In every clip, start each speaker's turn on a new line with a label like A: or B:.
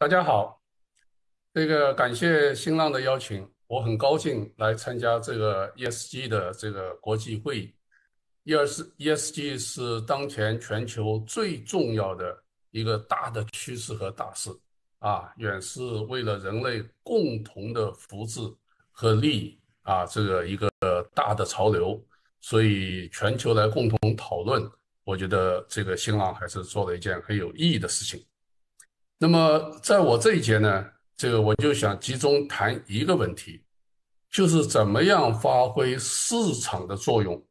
A: 大家好，这个感谢新浪的邀请，我很高兴来参加这个 ESG 的这个国际会议。E s ESG 是当前全球最重要的一个大的趋势和大事啊，远是为了人类共同的福祉和利益啊，这个一个大的潮流。所以全球来共同讨论，我觉得这个新浪还是做了一件很有意义的事情。那么，在我这一节呢，这个我就想集中谈一个问题，就是怎么样发挥市场的作用，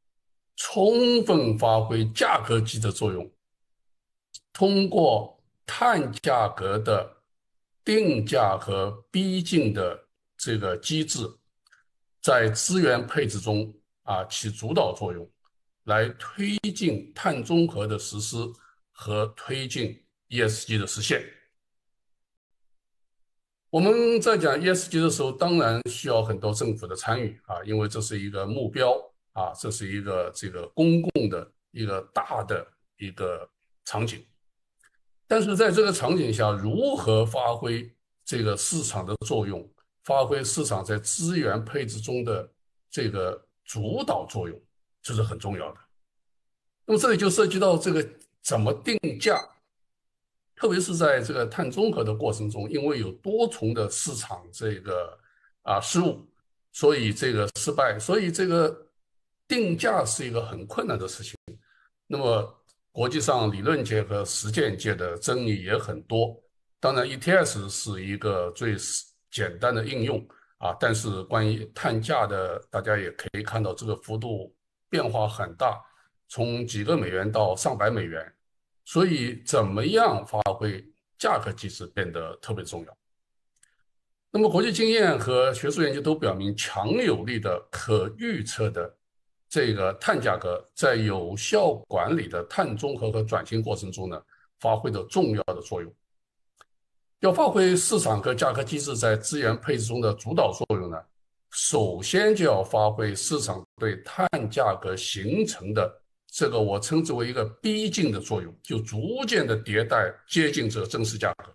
A: 充分发挥价格机的作用，通过碳价格的定价和逼近的这个机制，在资源配置中啊起主导作用，来推进碳中和的实施和推进 ESG 的实现。我们在讲 ESG 的时候，当然需要很多政府的参与啊，因为这是一个目标啊，这是一个这个公共的一个大的一个场景。但是在这个场景下，如何发挥这个市场的作用，发挥市场在资源配置中的这个主导作用，这是很重要的。那么这里就涉及到这个怎么定价。特别是在这个碳中和的过程中，因为有多重的市场这个啊失误，所以这个失败，所以这个定价是一个很困难的事情。那么国际上理论界和实践界的争议也很多。当然，ETS 是一个最简单的应用啊，但是关于碳价的，大家也可以看到这个幅度变化很大，从几个美元到上百美元。所以，怎么样发挥价格机制变得特别重要。那么，国际经验和学术研究都表明，强有力的、可预测的这个碳价格，在有效管理的碳中和和转型过程中呢，发挥着重要的作用。要发挥市场和价格机制在资源配置中的主导作用呢，首先就要发挥市场对碳价格形成的。这个我称之为一个逼近的作用，就逐渐的迭代接近这个真实价格。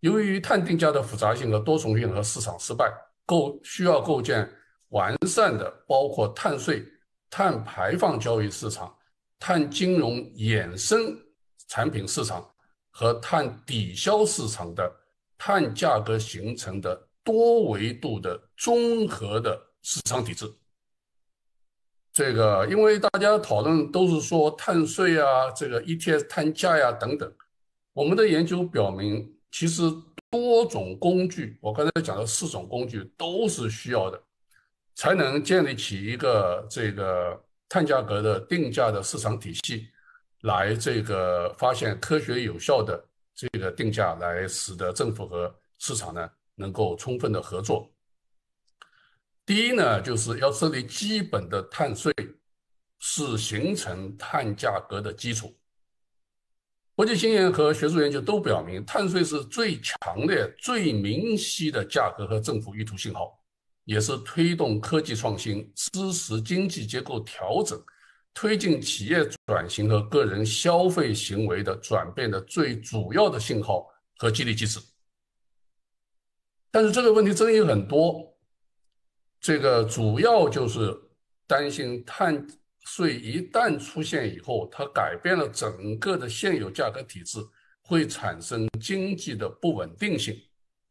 A: 由于碳定价的复杂性和多重性和市场失败，构需要构建完善的包括碳税、碳排放交易市场、碳金融衍生产品市场和碳抵消市场的碳价格形成的多维度的综合的市场体制。这个，因为大家讨论都是说碳税啊，这个 ETS 碳价呀等等。我们的研究表明，其实多种工具，我刚才讲的四种工具都是需要的，才能建立起一个这个碳价格的定价的市场体系，来这个发现科学有效的这个定价，来使得政府和市场呢能够充分的合作。第一呢，就是要设立基本的碳税，是形成碳价格的基础。国际经验和学术研究都表明，碳税是最强烈、最明晰的价格和政府意图信号，也是推动科技创新、支持经济结构调整、推进企业转型和个人消费行为的转变的最主要的信号和激励机制。但是这个问题争议很多。这个主要就是担心碳税一旦出现以后，它改变了整个的现有价格体制，会产生经济的不稳定性。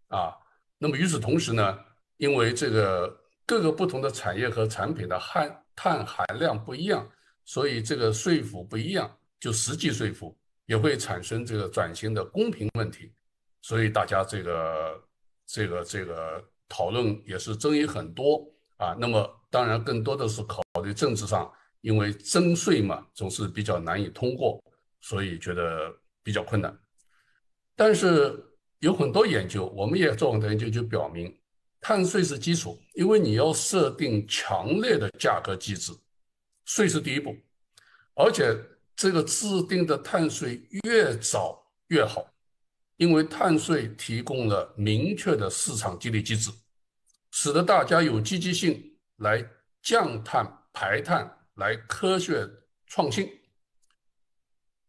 A: 啊，那么与此同时呢，因为这个各个不同的产业和产品的含碳含量不一样，所以这个税负不一样，就实际税负也会产生这个转型的公平问题。所以大家这个、这个、这个。讨论也是争议很多啊，那么当然更多的是考虑政治上，因为增税嘛总是比较难以通过，所以觉得比较困难。但是有很多研究，我们也做很多研究就表明，碳税是基础，因为你要设定强烈的价格机制，税是第一步，而且这个制定的碳税越早越好。因为碳税提供了明确的市场激励机制，使得大家有积极性来降碳、排碳、来科学创新，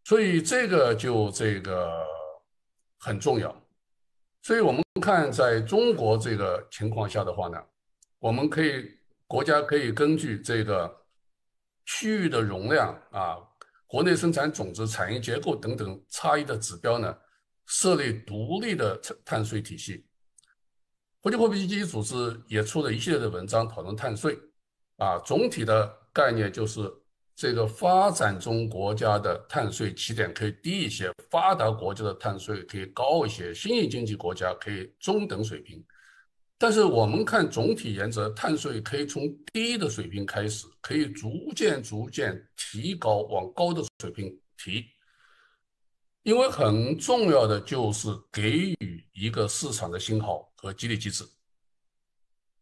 A: 所以这个就这个很重要。所以我们看在中国这个情况下的话呢，我们可以国家可以根据这个区域的容量啊、国内生产总值、产业结构等等差异的指标呢。设立独立的碳税体系，国际货币基金组织也出了一系列的文章讨论碳税。啊，总体的概念就是这个发展中国家的碳税起点可以低一些，发达国家的碳税可以高一些，新兴经济国家可以中等水平。但是我们看总体原则，碳税可以从低的水平开始，可以逐渐逐渐提高，往高的水平提。因为很重要的就是给予一个市场的信号和激励机制，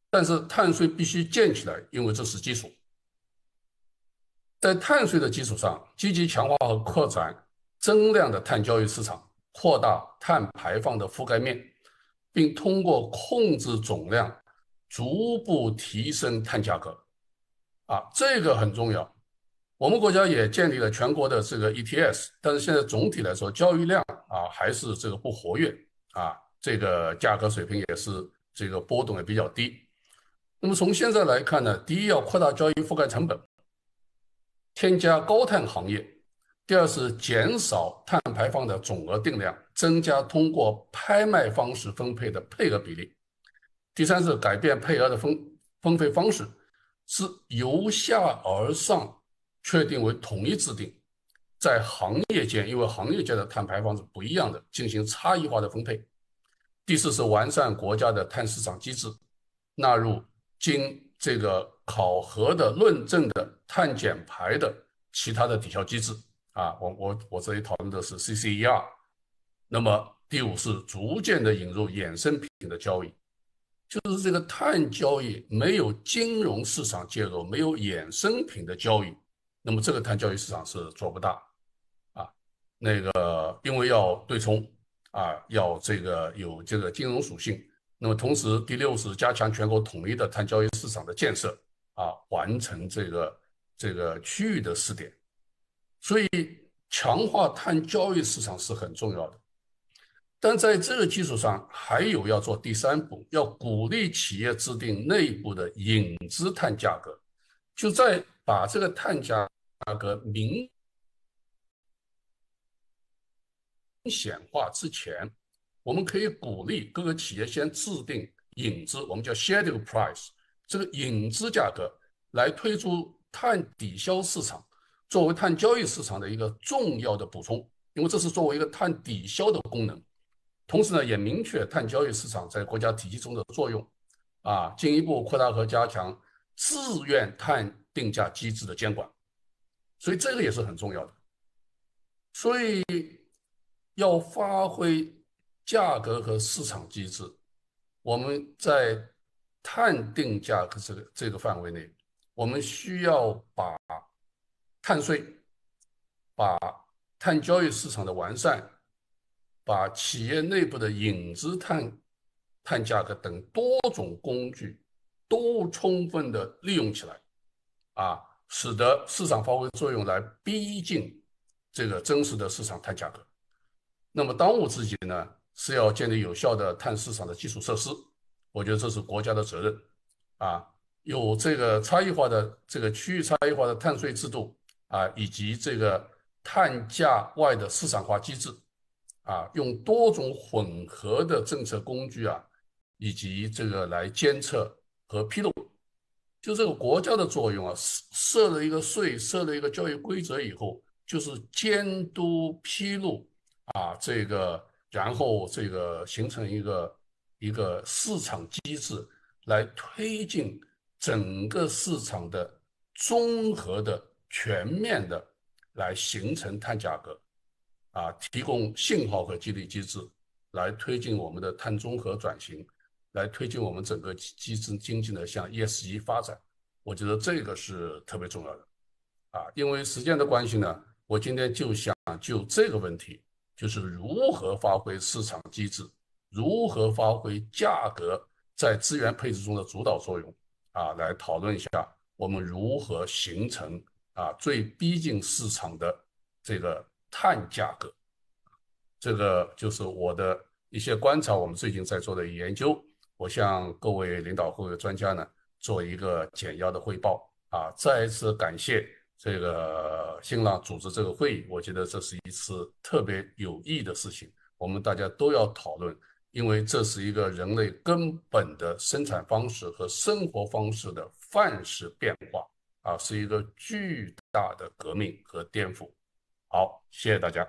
A: 但是碳税必须建起来，因为这是基础。在碳税的基础上，积极强化和扩展增量的碳交易市场，扩大碳排放的覆盖面，并通过控制总量，逐步提升碳价格。啊，这个很重要。我们国家也建立了全国的这个 ETS，但是现在总体来说交易量啊还是这个不活跃啊，这个价格水平也是这个波动也比较低。那么从现在来看呢，第一要扩大交易覆盖成本，添加高碳行业；第二是减少碳排放的总额定量，增加通过拍卖方式分配的配额比例；第三是改变配额的分分配方式，是由下而上。确定为统一制定，在行业间，因为行业间的碳排放是不一样的，进行差异化的分配。第四是完善国家的碳市场机制，纳入经这个考核的论证的碳减排的其他的抵消机制啊。我我我这里讨论的是 CCER。那么第五是逐渐的引入衍生品的交易，就是这个碳交易没有金融市场介入，没有衍生品的交易。那么这个碳交易市场是做不大啊，那个因为要对冲啊，要这个有这个金融属性。那么同时，第六是加强全国统一的碳交易市场的建设啊，完成这个这个区域的试点。所以，强化碳交易市场是很重要的。但在这个基础上，还有要做第三步，要鼓励企业制定内部的引资碳价格，就在。把这个碳价价格明显化之前，我们可以鼓励各个企业先制定引子，我们叫 shadow price，这个引子价格来推出碳抵消市场，作为碳交易市场的一个重要的补充，因为这是作为一个碳抵消的功能。同时呢，也明确碳交易市场在国家体系中的作用，啊，进一步扩大和加强自愿碳。定价机制的监管，所以这个也是很重要的。所以要发挥价格和市场机制，我们在碳定价的这个这个范围内，我们需要把碳税、把碳交易市场的完善、把企业内部的影子碳碳价格等多种工具都充分的利用起来。啊，使得市场发挥作用来逼近这个真实的市场碳价格。那么当务之急呢，是要建立有效的碳市场的基础设施。我觉得这是国家的责任。啊，有这个差异化的这个区域差异化的碳税制度啊，以及这个碳价外的市场化机制啊，用多种混合的政策工具啊，以及这个来监测和披露。就这个国家的作用啊，设设了一个税，设了一个交易规则以后，就是监督披露啊，这个，然后这个形成一个一个市场机制，来推进整个市场的综合的全面的来形成碳价格，啊，提供信号和激励机制，来推进我们的碳综合转型。来推进我们整个机制经济呢向 ESG 发展，我觉得这个是特别重要的，啊，因为时间的关系呢，我今天就想就这个问题，就是如何发挥市场机制，如何发挥价格在资源配置中的主导作用，啊，来讨论一下我们如何形成啊最逼近市场的这个碳价格，这个就是我的一些观察，我们最近在做的研究。我向各位领导、各位专家呢做一个简要的汇报啊！再一次感谢这个新浪组织这个会议，我觉得这是一次特别有意义的事情，我们大家都要讨论，因为这是一个人类根本的生产方式和生活方式的范式变化啊，是一个巨大的革命和颠覆。好，谢谢大家。